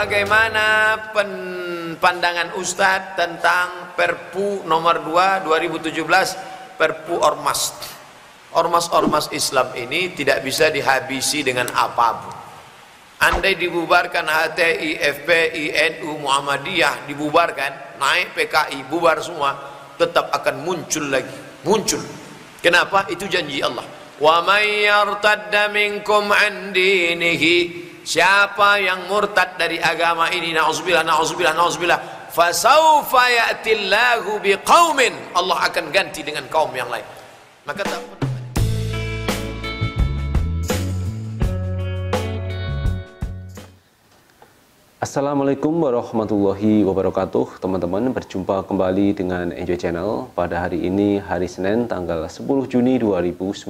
Bagaimana pen, pandangan Ustadz tentang Perpu nomor 2 2017 Perpu Ormas. Ormas-ormas Islam ini tidak bisa dihabisi dengan apapun. Andai dibubarkan HTI, FPI, NU, Muhammadiyah, dibubarkan, naik PKI, bubar semua, tetap akan muncul lagi. Muncul. Kenapa? Itu janji Allah. Wa may yartadda minkum an dinihi Siapa yang murtad dari agama ini nauzubillah nauzubillah nauzubillah fasawfa ya'tillahu biqaumin Allah akan ganti dengan kaum yang lain. Maka tak Assalamualaikum warahmatullahi wabarakatuh Teman-teman berjumpa kembali dengan Enjoy Channel Pada hari ini hari Senin tanggal 10 Juni 2019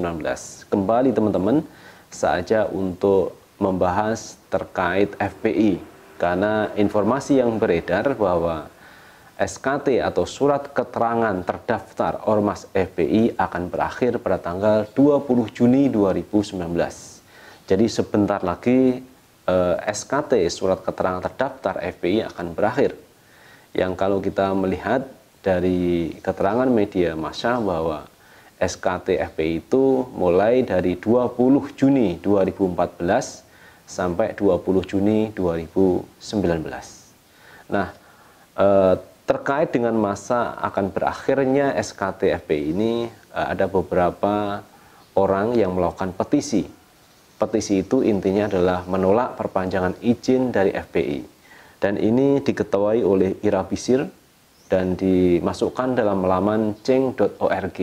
Kembali teman-teman saja untuk membahas terkait FPI karena informasi yang beredar bahwa SKT atau surat keterangan terdaftar Ormas FPI akan berakhir pada tanggal 20 Juni 2019. Jadi sebentar lagi eh, SKT surat keterangan terdaftar FPI akan berakhir. Yang kalau kita melihat dari keterangan media massa bahwa SKT FPI itu mulai dari 20 Juni 2014 sampai 20 Juni 2019. Nah, eh, terkait dengan masa akan berakhirnya SKT FPI ini eh, ada beberapa orang yang melakukan petisi. Petisi itu intinya adalah menolak perpanjangan izin dari FPI. Dan ini diketuai oleh Ira Bisir dan dimasukkan dalam laman ceng.org.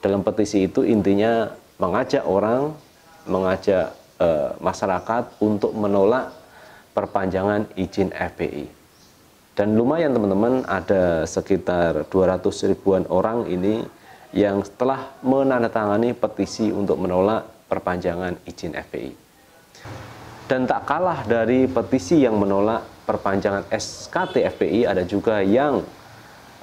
Dalam petisi itu intinya mengajak orang, mengajak e, masyarakat untuk menolak perpanjangan izin FPI. Dan lumayan teman-teman ada sekitar 200 ribuan orang ini yang telah menandatangani petisi untuk menolak perpanjangan izin FPI. Dan tak kalah dari petisi yang menolak perpanjangan SKT FPI ada juga yang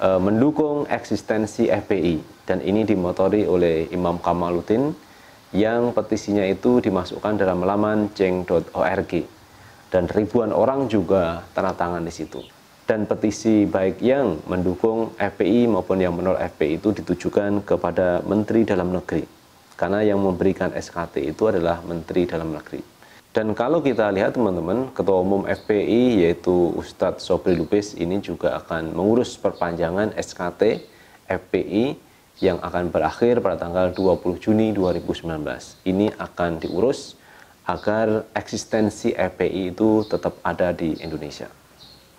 e, mendukung eksistensi FPI dan ini dimotori oleh Imam Kamaluddin yang petisinya itu dimasukkan dalam laman ceng.org dan ribuan orang juga tanda tangan di situ. Dan petisi baik yang mendukung FPI maupun yang menolak FPI itu ditujukan kepada Menteri Dalam Negeri. Karena yang memberikan SKT itu adalah Menteri Dalam Negeri. Dan kalau kita lihat teman-teman, Ketua Umum FPI yaitu Ustadz Sobri Lubis ini juga akan mengurus perpanjangan SKT FPI yang akan berakhir pada tanggal 20 Juni 2019. Ini akan diurus agar eksistensi FPI e itu tetap ada di Indonesia.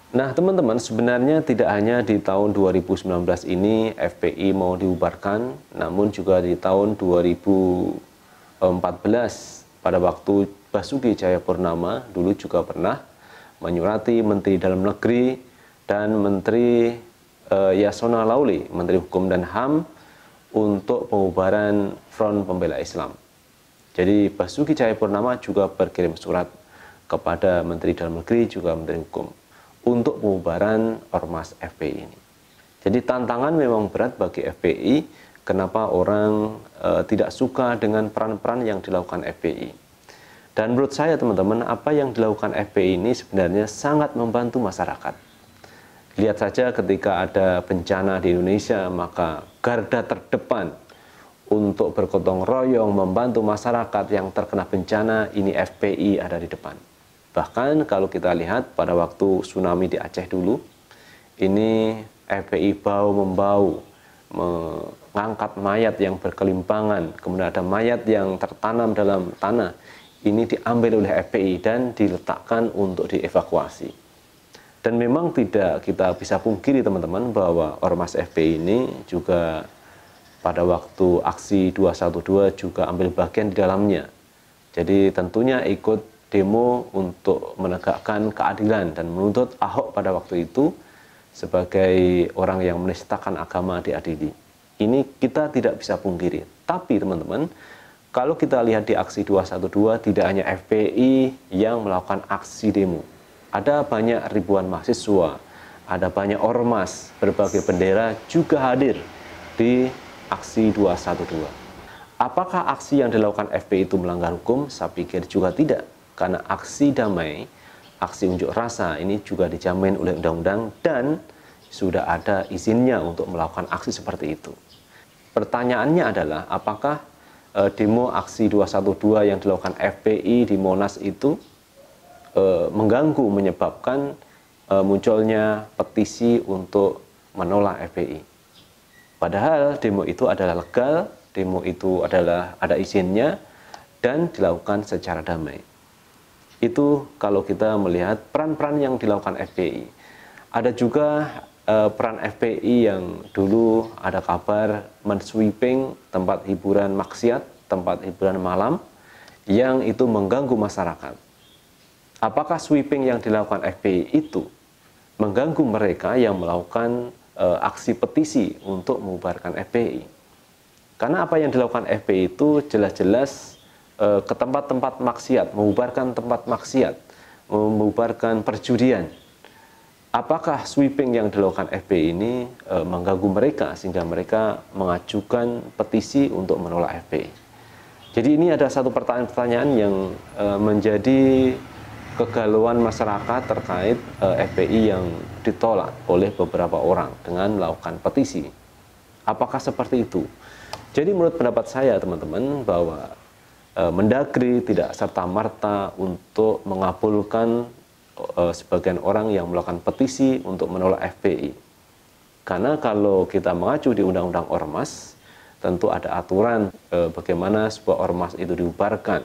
Nah, teman-teman, sebenarnya tidak hanya di tahun 2019 ini FPI mau diubarkan namun juga di tahun 2014 pada waktu Basuki Cahayapurnama dulu juga pernah menyurati Menteri Dalam Negeri dan Menteri e, Yasona Lauli, Menteri Hukum dan HAM untuk pengubaran Front Pembela Islam. Jadi Basuki Cahayapurnama juga berkirim surat kepada Menteri Dalam Negeri juga Menteri Hukum untuk pengubaran Ormas FPI ini. Jadi tantangan memang berat bagi FPI, kenapa orang e, tidak suka dengan peran-peran yang dilakukan FPI. Dan menurut saya teman-teman, apa yang dilakukan FPI ini sebenarnya sangat membantu masyarakat Lihat saja ketika ada bencana di Indonesia, maka garda terdepan untuk bergotong royong membantu masyarakat yang terkena bencana ini FPI ada di depan. Bahkan kalau kita lihat pada waktu tsunami di Aceh dulu, ini FPI bau membau mengangkat mayat yang berkelimpangan, kemudian ada mayat yang tertanam dalam tanah. Ini diambil oleh FPI dan diletakkan untuk dievakuasi. Dan memang tidak kita bisa pungkiri teman-teman bahwa Ormas FPI ini juga pada waktu aksi 212 juga ambil bagian di dalamnya. Jadi tentunya ikut demo untuk menegakkan keadilan dan menuntut Ahok pada waktu itu sebagai orang yang menistakan agama diadili. Ini kita tidak bisa pungkiri. Tapi teman-teman, kalau kita lihat di aksi 212 tidak hanya FPI yang melakukan aksi demo ada banyak ribuan mahasiswa, ada banyak ormas, berbagai bendera juga hadir di aksi 212. Apakah aksi yang dilakukan FPI itu melanggar hukum? Saya pikir juga tidak, karena aksi damai, aksi unjuk rasa ini juga dijamin oleh undang-undang dan sudah ada izinnya untuk melakukan aksi seperti itu. Pertanyaannya adalah apakah eh, demo aksi 212 yang dilakukan FPI di Monas itu Eh, mengganggu menyebabkan eh, munculnya petisi untuk menolak FPI. Padahal demo itu adalah legal, demo itu adalah ada izinnya dan dilakukan secara damai. Itu kalau kita melihat peran-peran yang dilakukan FPI. Ada juga eh, peran FPI yang dulu ada kabar mensweeping tempat hiburan maksiat, tempat hiburan malam yang itu mengganggu masyarakat apakah sweeping yang dilakukan FPI itu mengganggu mereka yang melakukan e, aksi petisi untuk membubarkan FPI. Karena apa yang dilakukan FPI itu jelas-jelas e, ke tempat-tempat maksiat, membubarkan tempat maksiat, membubarkan perjudian. Apakah sweeping yang dilakukan FPI ini e, mengganggu mereka sehingga mereka mengajukan petisi untuk menolak FPI? Jadi ini ada satu pertanyaan-pertanyaan yang e, menjadi kegalauan masyarakat terkait uh, eh, FPI yang ditolak oleh beberapa orang dengan melakukan petisi. Apakah seperti itu? Jadi menurut pendapat saya teman-teman bahwa eh, Mendagri tidak serta merta untuk mengabulkan eh, sebagian orang yang melakukan petisi untuk menolak FPI. Karena kalau kita mengacu di Undang-Undang Ormas, tentu ada aturan e, bagaimana sebuah ormas itu diubarkan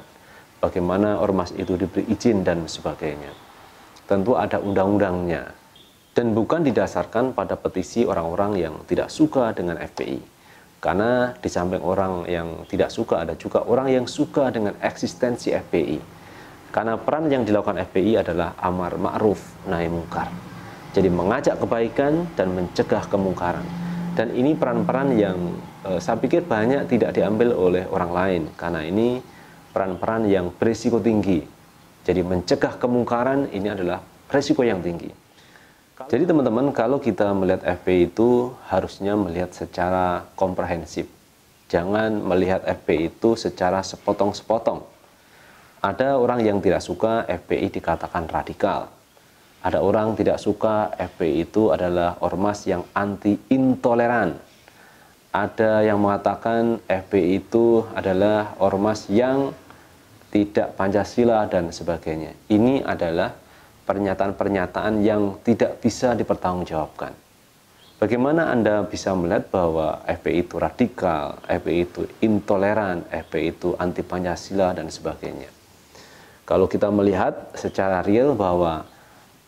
bagaimana ormas itu diberi izin dan sebagainya. Tentu ada undang-undangnya dan bukan didasarkan pada petisi orang-orang yang tidak suka dengan FPI. Karena di samping orang yang tidak suka ada juga orang yang suka dengan eksistensi FPI. Karena peran yang dilakukan FPI adalah amar ma'ruf nahi mungkar. Jadi mengajak kebaikan dan mencegah kemungkaran. Dan ini peran-peran yang eh, saya pikir banyak tidak diambil oleh orang lain karena ini peran-peran yang berisiko tinggi. Jadi mencegah kemungkaran ini adalah resiko yang tinggi. Jadi teman-teman kalau kita melihat FP itu harusnya melihat secara komprehensif. Jangan melihat FP itu secara sepotong-sepotong. Ada orang yang tidak suka FPI dikatakan radikal. Ada orang tidak suka FPI itu adalah ormas yang anti intoleran. Ada yang mengatakan FPI itu adalah ormas yang tidak Pancasila dan sebagainya. Ini adalah pernyataan-pernyataan yang tidak bisa dipertanggungjawabkan. Bagaimana Anda bisa melihat bahwa FPI itu radikal, FPI itu intoleran, FPI itu anti Pancasila dan sebagainya? Kalau kita melihat secara real bahwa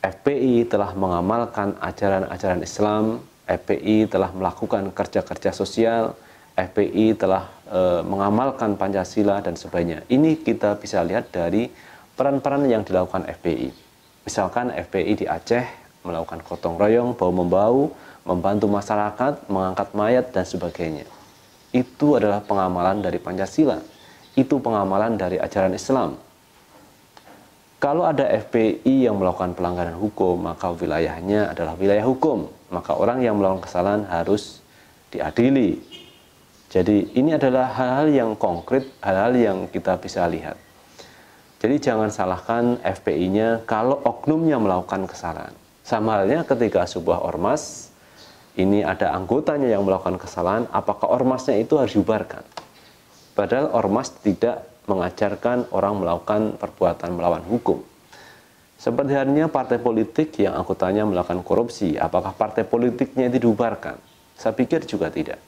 FPI telah mengamalkan ajaran-ajaran Islam, FPI telah melakukan kerja-kerja sosial, FPI telah e, mengamalkan Pancasila dan sebagainya. Ini kita bisa lihat dari peran-peran yang dilakukan FPI. Misalkan FPI di Aceh melakukan gotong royong, bau membau, membantu masyarakat, mengangkat mayat dan sebagainya. Itu adalah pengamalan dari Pancasila. Itu pengamalan dari ajaran Islam. Kalau ada FPI yang melakukan pelanggaran hukum, maka wilayahnya adalah wilayah hukum. Maka orang yang melakukan kesalahan harus diadili, jadi ini adalah hal-hal yang konkret, hal-hal yang kita bisa lihat. Jadi jangan salahkan FPI-nya kalau oknumnya melakukan kesalahan. Sama halnya ketika sebuah ormas ini ada anggotanya yang melakukan kesalahan, apakah ormasnya itu harus dibubarkan? Padahal ormas tidak mengajarkan orang melakukan perbuatan melawan hukum. Seperti halnya partai politik yang anggotanya melakukan korupsi, apakah partai politiknya itu dibubarkan? Saya pikir juga tidak.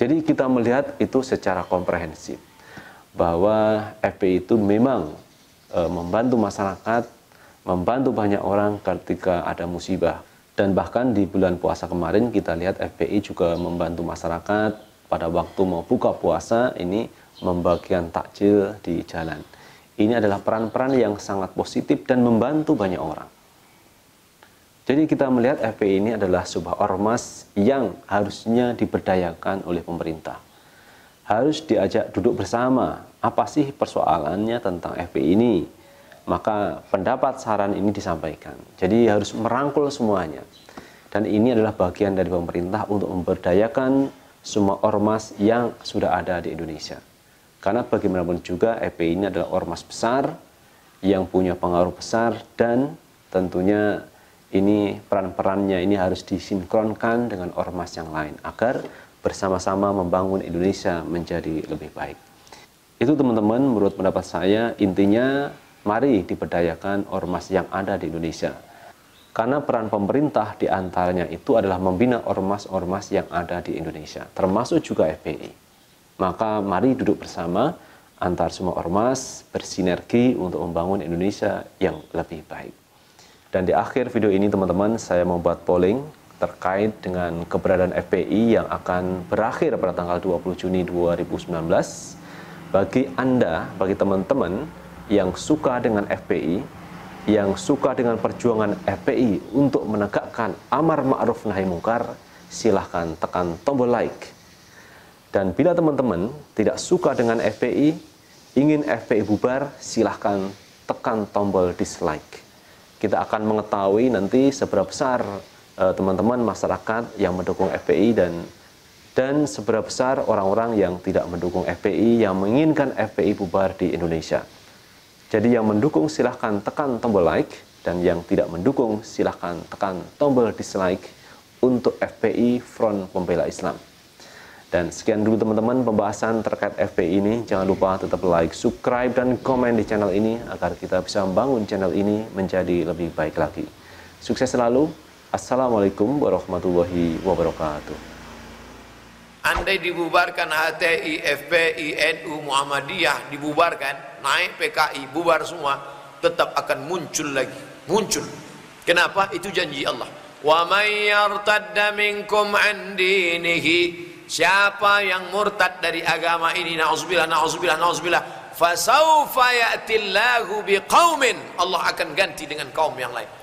Jadi kita melihat itu secara komprehensif bahwa FPI itu memang e, membantu masyarakat, membantu banyak orang ketika ada musibah. Dan bahkan di bulan puasa kemarin kita lihat FPI juga membantu masyarakat pada waktu mau buka puasa ini membagikan takjil di jalan. Ini adalah peran-peran yang sangat positif dan membantu banyak orang. Jadi kita melihat FPI ini adalah sebuah ormas yang harusnya diberdayakan oleh pemerintah. Harus diajak duduk bersama, apa sih persoalannya tentang FPI ini? Maka pendapat saran ini disampaikan. Jadi harus merangkul semuanya. Dan ini adalah bagian dari pemerintah untuk memberdayakan semua ormas yang sudah ada di Indonesia. Karena bagaimanapun juga FPI ini adalah ormas besar yang punya pengaruh besar dan tentunya ini peran-perannya ini harus disinkronkan dengan ormas yang lain agar bersama-sama membangun Indonesia menjadi lebih baik. Itu teman-teman menurut pendapat saya intinya mari diberdayakan ormas yang ada di Indonesia. Karena peran pemerintah diantaranya itu adalah membina ormas-ormas yang ada di Indonesia, termasuk juga FPI. Maka mari duduk bersama antar semua ormas bersinergi untuk membangun Indonesia yang lebih baik. Dan di akhir video ini teman-teman saya membuat polling terkait dengan keberadaan FPI yang akan berakhir pada tanggal 20 Juni 2019. Bagi Anda, bagi teman-teman yang suka dengan FPI, yang suka dengan perjuangan FPI untuk menegakkan amar ma'ruf nahi mungkar, silahkan tekan tombol like. Dan bila teman-teman tidak suka dengan FPI, ingin FPI bubar, silahkan tekan tombol dislike kita akan mengetahui nanti seberapa besar eh, teman-teman masyarakat yang mendukung FPI dan dan seberapa besar orang-orang yang tidak mendukung FPI yang menginginkan FPI bubar di Indonesia. Jadi yang mendukung silahkan tekan tombol like dan yang tidak mendukung silahkan tekan tombol dislike untuk FPI Front Pembela Islam. Dan sekian dulu teman-teman pembahasan terkait FP ini. Jangan lupa tetap like, subscribe, dan komen di channel ini agar kita bisa membangun channel ini menjadi lebih baik lagi. Sukses selalu. Assalamualaikum warahmatullahi wabarakatuh. Andai dibubarkan HTI, FPI, NU, Muhammadiyah, dibubarkan, naik PKI, bubar semua, tetap akan muncul lagi. Muncul. Kenapa? Itu janji Allah. Wa يَرْتَدَّ مِنْكُمْ عَنْ Siapa yang murtad dari agama ini nauzubillah nauzubillah nauzubillah fasaufa ya'tillahu biqaumin Allah akan ganti dengan kaum yang lain.